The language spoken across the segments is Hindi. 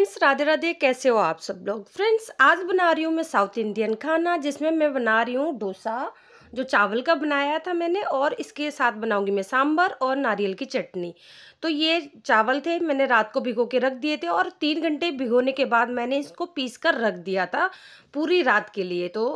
फ्रेंड्स राधे राधे कैसे हो आप सब लोग फ्रेंड्स आज बना रही हूँ मैं साउथ इंडियन खाना जिसमें मैं बना रही हूँ डोसा जो चावल का बनाया था मैंने और इसके साथ बनाऊंगी मैं सांभर और नारियल की चटनी तो ये चावल थे मैंने रात को भिगो के रख दिए थे और तीन घंटे भिगोने के बाद मैंने इसको पीस कर रख दिया था पूरी रात के लिए तो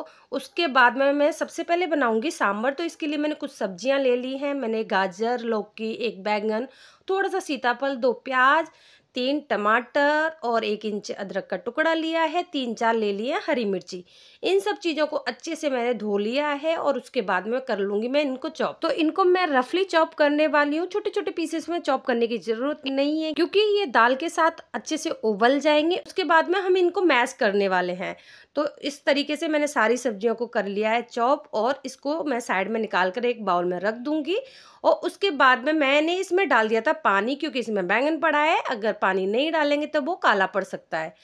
उसके बाद में मैं सबसे पहले बनाऊंगी सांभर तो इसके लिए मैंने कुछ सब्जियां ले ली हैं मैंने गाजर लौकी एक बैंगन थोड़ा सा सीताफल दो प्याज तीन टमाटर और एक इंच अदरक का टुकड़ा लिया है तीन चार ले लिए हरी मिर्ची इन सब चीज़ों को अच्छे से मैंने धो लिया है और उसके बाद में कर लूँगी मैं इनको चॉप तो इनको मैं रफली चॉप करने वाली हूँ छोटे छोटे पीसेस में चॉप करने की ज़रूरत नहीं है क्योंकि ये दाल के साथ अच्छे से उबल जाएंगे उसके बाद में हम इनको मैश करने वाले हैं तो इस तरीके से मैंने सारी सब्जियों को कर लिया है चॉप और इसको मैं साइड में निकाल कर एक बाउल में रख दूँगी और उसके बाद में मैंने इसमें डाल दिया था पानी क्योंकि इसमें बैंगन पड़ा है अगर पानी नहीं डालेंगे तो वो काला पड़ सकता है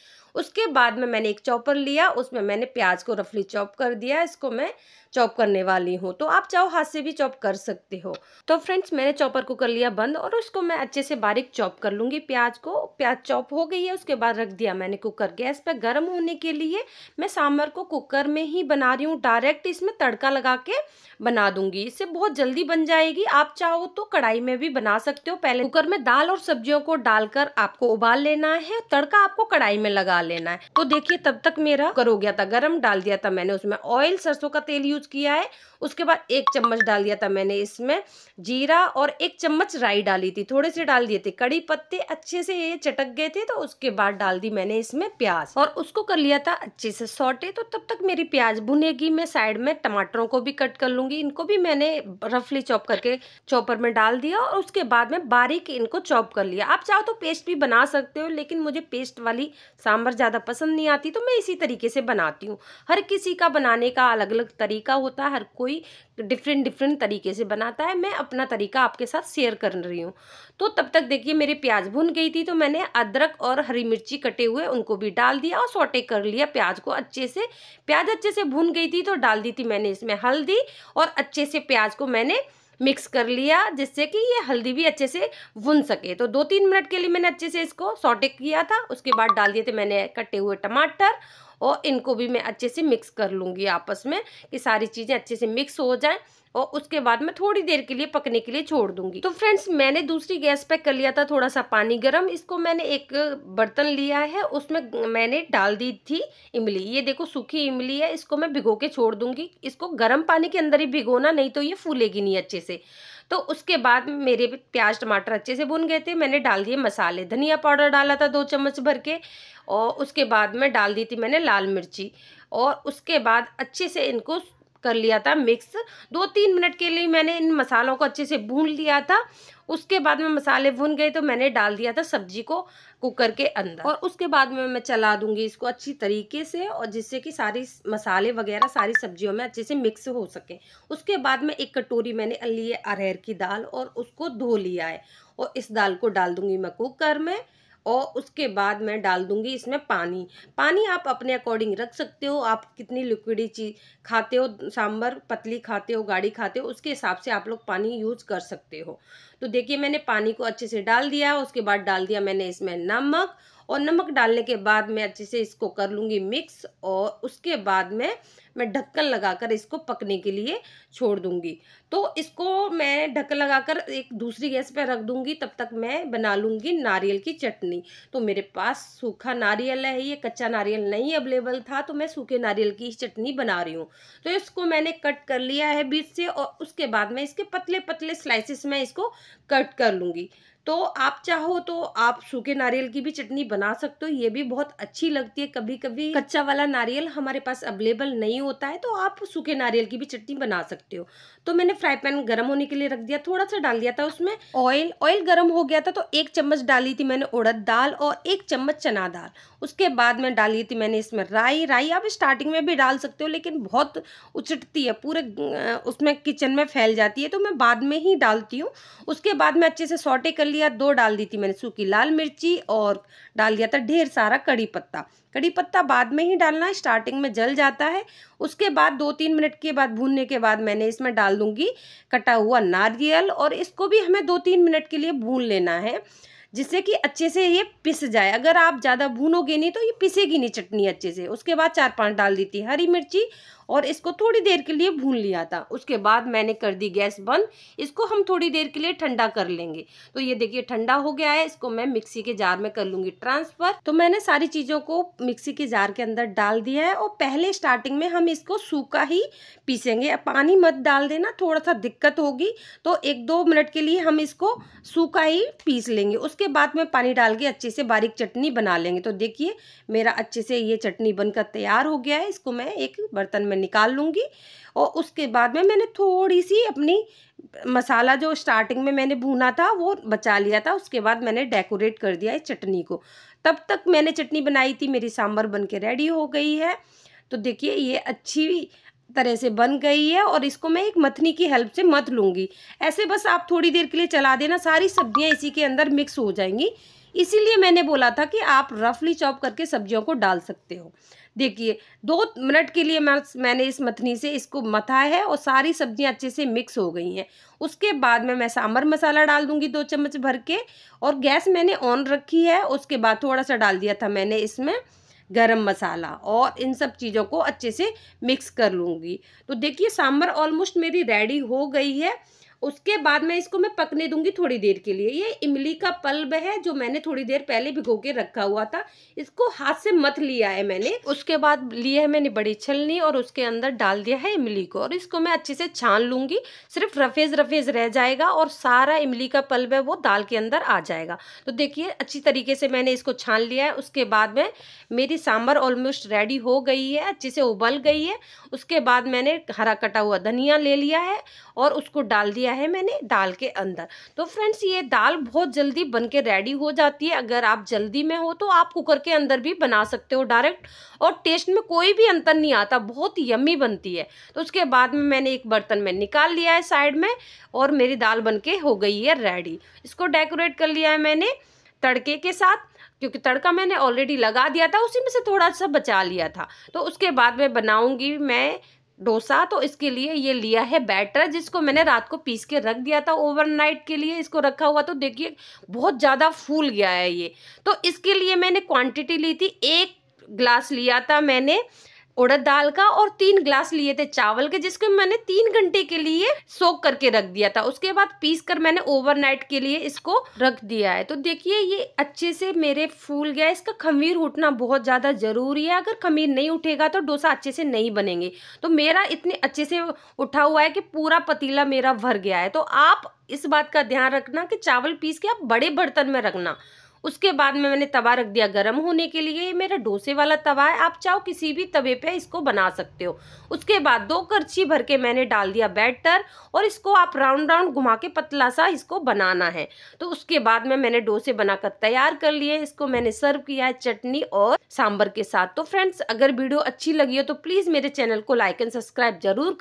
उसके बाद में मैंने एक चॉपर लिया उसमें मैंने प्याज को रफली चॉप कर दिया इसको मैं चॉप करने वाली हूँ तो आप चाहो हाथ से भी चॉप कर सकते हो तो फ्रेंड्स मैंने चॉपर को कर लिया बंद और उसको मैं अच्छे से बारीक चॉप कर लूँगी प्याज को प्याज चॉप हो गई है उसके बाद रख दिया मैंने कुकर गैस पर गर्म होने के लिए मैं सांभर को कुकर में ही बना रही हूँ डायरेक्ट इसमें तड़का लगा के बना दूंगी इससे बहुत जल्दी बन जाएगी आप चाहो तो कढ़ाई में भी बना सकते हो पहले कुकर में दाल और सब्जियों को डालकर आपको उबाल लेना है तड़का आपको कढ़ाई में लगा लेना है तो देखिए तब तक मेरा कर हो गया था गर्म डाल दिया था मैंने उसमें ऑयल सरसों का तेल यूज यूज किया है उसके बाद एक चम्मच डाल दिया था मैंने इसमें जीरा और एक चम्मच राई डाली थी थोड़े से डाल दिए थे कड़ी पत्ते अच्छे से ये चटक गए थे तो उसके बाद डाल दी मैंने इसमें प्याज और उसको कर लिया था अच्छे से सोटे तो तब तक मेरी प्याज भुनेगी मैं साइड में टमाटरों को भी कट कर लूंगी इनको भी मैंने रफली चॉप करके चॉपर में डाल दिया और उसके बाद में बारीक इनको चॉप कर लिया आप चाहो तो पेस्ट भी बना सकते हो लेकिन मुझे पेस्ट वाली सांभर ज़्यादा पसंद नहीं आती तो मैं इसी तरीके से बनाती हूँ हर किसी का बनाने का अलग अलग तरीका तरीका होता है हर कोई डिफरेंट डिफरेंट तरीके से बनाता है मैं अपना तरीका आपके साथ शेयर कर रही हूँ तो तब तक देखिए मेरे प्याज भुन गई थी तो मैंने अदरक और हरी मिर्ची कटे हुए उनको भी डाल दिया और सोटे कर लिया प्याज को अच्छे से प्याज अच्छे से भुन गई थी तो डाल दी थी मैंने इसमें हल्दी और अच्छे से प्याज को मैंने मिक्स कर लिया जिससे कि ये हल्दी भी अच्छे से भुन सके तो दो तीन मिनट के लिए मैंने अच्छे से इसको सॉटे किया था उसके बाद डाल दिए थे मैंने कटे हुए टमाटर और इनको भी मैं अच्छे से मिक्स कर लूँगी आपस में कि सारी चीज़ें अच्छे से मिक्स हो जाएँ और उसके बाद मैं थोड़ी देर के लिए पकने के लिए छोड़ दूंगी तो फ्रेंड्स मैंने दूसरी गैस पे कर लिया था थोड़ा सा पानी गर्म इसको मैंने एक बर्तन लिया है उसमें मैंने डाल दी थी इमली ये देखो सूखी इमली है इसको मैं भिगो के छोड़ दूंगी इसको गर्म पानी के अंदर ही भिगोना नहीं तो ये फूलेगी नहीं अच्छे से तो उसके बाद मेरे प्याज टमाटर अच्छे से भुन गए थे मैंने डाल दिए मसाले धनिया पाउडर डाला था दो चम्मच भर के और उसके बाद में डाल दी थी मैंने लाल मिर्ची और उसके बाद अच्छे से इनको कर लिया था मिक्स दो तीन मिनट के लिए मैंने इन मसालों को अच्छे से भून लिया था उसके बाद में मसाले भून गए तो मैंने डाल दिया था सब्जी को कुकर के अंदर और उसके बाद में मैं चला दूंगी इसको अच्छी तरीके से और जिससे कि सारी मसाले वगैरह सारी सब्जियों में अच्छे से मिक्स हो सके उसके बाद में एक कटोरी मैंने ली है अरहर की दाल और उसको धो लिया है और इस दाल को डाल दूंगी मैं कुकर में और उसके बाद मैं डाल दूंगी इसमें पानी पानी आप अपने अकॉर्डिंग रख सकते हो आप कितनी लिक्विडी चीज खाते हो सांभर पतली खाते हो गाढ़ी खाते हो उसके हिसाब से आप लोग पानी यूज कर सकते हो तो देखिए मैंने पानी को अच्छे से डाल दिया उसके बाद डाल दिया मैंने इसमें नमक और नमक डालने के बाद मैं अच्छे से इसको कर लूँगी मिक्स और उसके बाद में मैं ढक्कन लगाकर इसको पकने के लिए छोड़ दूंगी तो इसको मैं ढक्कन लगाकर एक दूसरी गैस पर रख दूंगी तब तक मैं बना लूंगी नारियल की चटनी तो मेरे पास सूखा नारियल है ये कच्चा नारियल नहीं अवेलेबल था तो मैं सूखे नारियल की चटनी बना रही हूँ तो इसको मैंने कट कर लिया है बीच से और उसके बाद में इसके पतले पतले स्लाइसिस में इसको कट कर लूँगी तो आप चाहो तो आप सूखे नारियल की भी चटनी बना सकते हो ये भी बहुत अच्छी लगती है कभी कभी कच्चा वाला नारियल हमारे पास अवेलेबल नहीं नहीं होता है तो आप सूखे नारियल की भी चटनी बना सकते हो तो मैंने फ्राई पैन गर्म होने के लिए रख दिया थोड़ा सा डाल दिया था उसमें ऑयल ऑयल गर्म हो गया था तो एक चम्मच डाली थी मैंने उड़द दाल और एक चम्मच चना दाल उसके बाद में डाली थी मैंने इसमें राई राई आप स्टार्टिंग में भी डाल सकते हो लेकिन बहुत उचटती है पूरे उसमें किचन में फैल जाती है तो मैं बाद में ही डालती हूँ उसके बाद में अच्छे से सॉटे कर लिया दो डाल दी थी मैंने सूखी लाल मिर्ची और डाल दिया था ढेर सारा कड़ी पत्ता कड़ी पत्ता बाद में ही डालना स्टार्टिंग में जल जाता है उसके बाद दो तीन मिनट के बाद भूनने के बाद मैंने इसमें डाल दूंगी कटा हुआ नारियल और इसको भी हमें दो तीन मिनट के लिए भून लेना है जिससे कि अच्छे से ये पिस जाए अगर आप ज़्यादा भूनोगे नहीं तो ये पिसेगी नहीं चटनी अच्छे से उसके बाद चार पांच डाल दी थी हरी मिर्ची और इसको थोड़ी देर के लिए भून लिया था उसके बाद मैंने कर दी गैस बंद इसको हम थोड़ी देर के लिए ठंडा कर लेंगे तो ये देखिए ठंडा हो गया है इसको मैं मिक्सी के जार में कर लूँगी ट्रांसफ़र तो मैंने सारी चीज़ों को मिक्सी के जार के अंदर डाल दिया है और पहले स्टार्टिंग में हम इसको सूखा ही पीसेंगे पानी मत डाल देना थोड़ा सा दिक्कत होगी तो एक दो मिनट के लिए हम इसको सूखा ही पीस लेंगे उसके बाद में पानी डाल के अच्छे से बारीक चटनी बना लेंगे तो देखिए मेरा अच्छे से ये चटनी बनकर तैयार हो गया है इसको मैं एक बर्तन में निकाल लूँगी और उसके बाद में मैंने थोड़ी सी अपनी मसाला जो स्टार्टिंग में मैंने भूना था वो बचा लिया था उसके बाद मैंने डेकोरेट कर दिया इस चटनी को तब तक मैंने चटनी बनाई थी मेरी सांभर बन के रेडी हो गई है तो देखिए ये अच्छी तरह से बन गई है और इसको मैं एक मथनी की हेल्प से मथ लूँगी ऐसे बस आप थोड़ी देर के लिए चला देना सारी सब्जियाँ इसी के अंदर मिक्स हो जाएंगी इसीलिए मैंने बोला था कि आप रफली चॉप करके सब्जियों को डाल सकते हो देखिए दो मिनट के लिए मैं मैंने इस मथनी से इसको मथा है और सारी सब्जियां अच्छे से मिक्स हो गई हैं उसके बाद में मैं सांभर मसाला डाल दूंगी दो चम्मच भर के और गैस मैंने ऑन रखी है उसके बाद थोड़ा सा डाल दिया था मैंने इसमें गरम मसाला और इन सब चीज़ों को अच्छे से मिक्स कर लूँगी तो देखिए सांभर ऑलमोस्ट मेरी रेडी हो गई है उसके बाद मैं इसको मैं पकने दूंगी थोड़ी देर के लिए ये इमली का पल्ब है जो मैंने थोड़ी देर पहले भिगो के रखा हुआ था इसको हाथ से मत लिया है मैंने उसके बाद लिया है मैंने बड़ी छलनी और उसके अंदर डाल दिया है इमली को और इसको मैं अच्छे से छान लूँगी सिर्फ रफेज रफेज रह जाएगा और सारा इमली का पल्ब है वो दाल के अंदर आ जाएगा तो देखिए अच्छी तरीके से मैंने इसको छान लिया है उसके बाद में मेरी सांभर ऑलमोस्ट रेडी हो गई है अच्छे से उबल गई है उसके बाद मैंने हरा कटा हुआ धनिया ले लिया है और उसको डाल दिया लिया है मैंने दाल के अंदर तो फ्रेंड्स ये दाल बहुत जल्दी बन के रेडी हो जाती है अगर आप जल्दी में हो तो आप कुकर के अंदर भी बना सकते हो डायरेक्ट और टेस्ट में कोई भी अंतर नहीं आता बहुत यम्मी बनती है तो उसके बाद में मैंने एक बर्तन में निकाल लिया है साइड में और मेरी दाल बन के हो गई है रेडी इसको डेकोरेट कर लिया है मैंने तड़के के साथ क्योंकि तड़का मैंने ऑलरेडी लगा दिया था उसी में से थोड़ा सा बचा लिया था तो उसके बाद मैं बनाऊंगी मैं डोसा तो इसके लिए ये लिया है बैटर जिसको मैंने रात को पीस के रख दिया था ओवरनाइट के लिए इसको रखा हुआ तो देखिए बहुत ज़्यादा फूल गया है ये तो इसके लिए मैंने क्वांटिटी ली थी एक ग्लास लिया था मैंने उड़द दाल का और तीन ग्लास लिए थे चावल के जिसको मैंने तीन घंटे के लिए सोक करके रख दिया था उसके बाद पीस कर मैंने ओवरनाइट के लिए इसको रख दिया है तो देखिए ये अच्छे से मेरे फूल गया इसका खमीर उठना बहुत ज़्यादा ज़रूरी है अगर खमीर नहीं उठेगा तो डोसा अच्छे से नहीं बनेंगे तो मेरा इतने अच्छे से उठा हुआ है कि पूरा पतीला मेरा भर गया है तो आप इस बात का ध्यान रखना कि चावल पीस के आप बड़े बर्तन में रखना उसके बाद में मैंने तवा रख दिया गर्म होने के लिए ये मेरा डोसे वाला तवा है आप चाहो किसी भी तवे पे इसको बना सकते हो उसके बाद दो करछी भर के मैंने डाल दिया बैटर और इसको आप राउंड राउंड घुमा के पतला सा इसको बनाना है तो उसके बाद में मैंने डोसे बनाकर तैयार कर लिए इसको मैंने सर्व किया है चटनी और सांबर के साथ तो फ्रेंड्स अगर वीडियो अच्छी लगी हो तो प्लीज़ मेरे चैनल को लाइक एंड सब्सक्राइब जरूर कर